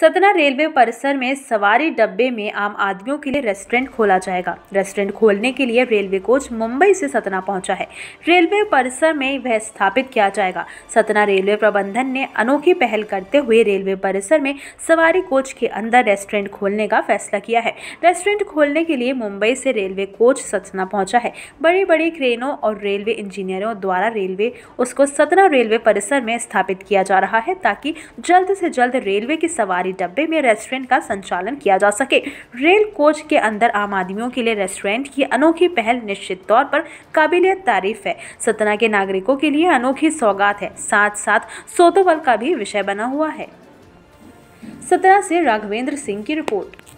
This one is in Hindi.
सतना रेलवे परिसर में सवारी डब्बे में आम आदमियों के लिए रेस्टोरेंट खोला जाएगा रेस्टोरेंट खोलने के लिए रेलवे कोच मुंबई से सतना पहुंचा है रेलवे परिसर में वह स्थापित किया जाएगा सतना रेलवे प्रबंधन ने अनोखी पहल करते हुए रेलवे परिसर में सवारी कोच के अंदर रेस्टोरेंट खोलने का फैसला किया है रेस्टोरेंट खोलने के लिए मुंबई से रेलवे कोच सतना पहुँचा है बड़ी बड़ी क्रेनों और रेलवे इंजीनियरों द्वारा रेलवे उसको सतना रेलवे परिसर में स्थापित किया जा रहा है ताकि जल्द से जल्द रेलवे की सवारी सरकारी डब्बे में रेस्टोरेंट का संचालन किया जा सके रेल कोच के अंदर आम आदमियों के लिए रेस्टोरेंट की अनोखी पहल निश्चित तौर पर काबिल तारीफ है सतना के नागरिकों के लिए अनोखी सौगात है साथ साथ सोतोवल का भी विषय बना हुआ है सतना से राघवेंद्र सिंह की रिपोर्ट